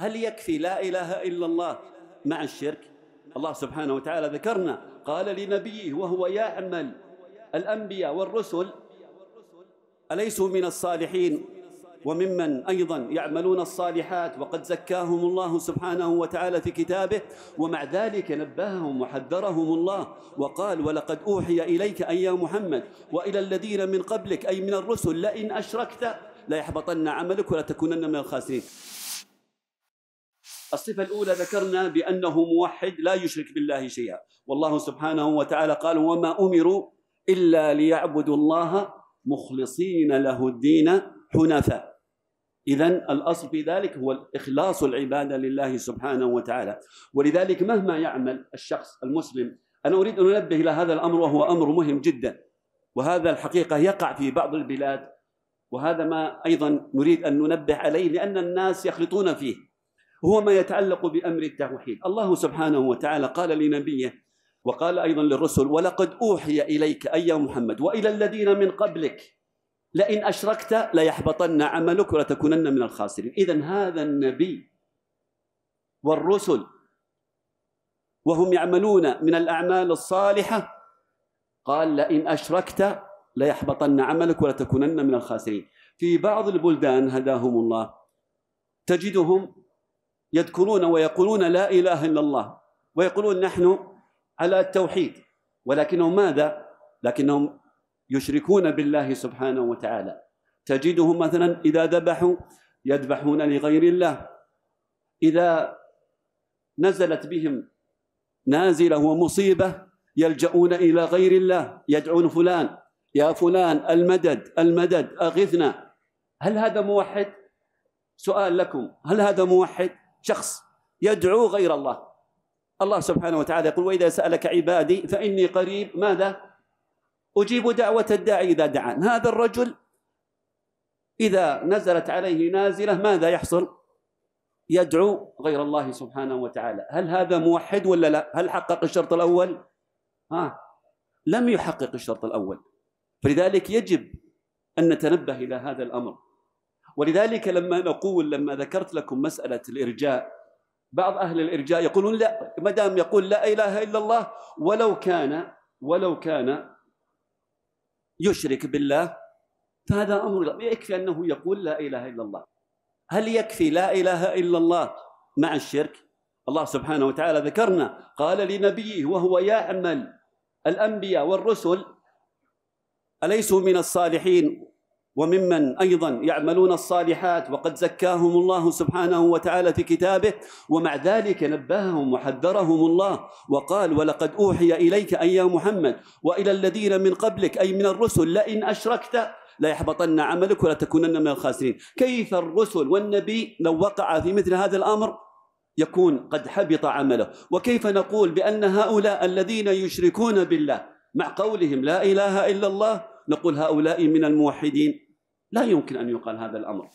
هل يكفي لا إله إلا الله مع الشرك الله سبحانه وتعالى ذكرنا قال لنبيه وهو يعمل الأنبياء والرسل أليسوا من الصالحين وممن أيضا يعملون الصالحات وقد زكاهم الله سبحانه وتعالى في كتابه ومع ذلك نبههم وحذرهم الله وقال ولقد أوحي إليك أي يا محمد وإلى الذين من قبلك أي من الرسل لئن أشركت ليحبطن عملك ولا تكونن من الخاسرين الصفة الأولى ذكرنا بأنه موحد لا يشرك بالله شيئا والله سبحانه وتعالى قال وما أمروا إلا ليعبدوا الله مخلصين له الدين حنفاء إذا الأصل في ذلك هو الإخلاص العبادة لله سبحانه وتعالى ولذلك مهما يعمل الشخص المسلم أنا أريد أن أنبه إلى هذا الأمر وهو أمر مهم جدا وهذا الحقيقة يقع في بعض البلاد وهذا ما أيضا نريد أن ننبه عليه لأن الناس يخلطون فيه هو ما يتعلق بأمر التوحيد الله سبحانه وتعالى قال لنبيه وقال أيضا للرسل ولقد أوحي إليك أي يا محمد وإلى الذين من قبلك لئن أشركت ليحبطن عملك ولتكونن من الخاسرين إذا هذا النبي والرسل وهم يعملون من الأعمال الصالحة قال لئن أشركت ليحبطن عملك ولتكونن من الخاسرين في بعض البلدان هداهم الله تجدهم يذكرون ويقولون لا إله إلا الله ويقولون نحن على التوحيد ولكنهم ماذا؟ لكنهم يشركون بالله سبحانه وتعالى تجدهم مثلا إذا ذبحوا يذبحون لغير الله إذا نزلت بهم نازلة ومصيبة يلجؤون إلى غير الله يدعون فلان يا فلان المدد المدد أغثنا هل هذا موحد؟ سؤال لكم هل هذا موحد؟ شخص يدعو غير الله الله سبحانه وتعالى يقول وإذا سألك عبادي فإني قريب ماذا أجيب دعوة الداعي إذا دعان هذا الرجل إذا نزلت عليه نازلة ماذا يحصل يدعو غير الله سبحانه وتعالى هل هذا موحد ولا لا هل حقق الشرط الأول ها لم يحقق الشرط الأول فلذلك يجب أن نتنبه إلى هذا الأمر ولذلك لما نقول لما ذكرت لكم مسألة الإرجاء بعض أهل الإرجاء يقولون لا ما دام يقول لا إله إلا الله ولو كان ولو كان يشرك بالله فهذا أمر يكفي أنه يقول لا إله إلا الله هل يكفي لا إله إلا الله مع الشرك الله سبحانه وتعالى ذكرنا قال لنبيه وهو يعمل الأنبياء والرسل أليسوا من الصالحين وممن ايضا يعملون الصالحات وقد زكاهم الله سبحانه وتعالى في كتابه ومع ذلك نبههم وحذرهم الله وقال ولقد اوحي اليك اي يا محمد والى الذين من قبلك اي من الرسل لئن اشركت لا يحبطن عملك ولا تكونن من الخاسرين كيف الرسل والنبي لو وقع في مثل هذا الامر يكون قد حبط عمله وكيف نقول بان هؤلاء الذين يشركون بالله مع قولهم لا اله الا الله نقول هؤلاء من الموحدين لا يمكن أن يقال هذا الأمر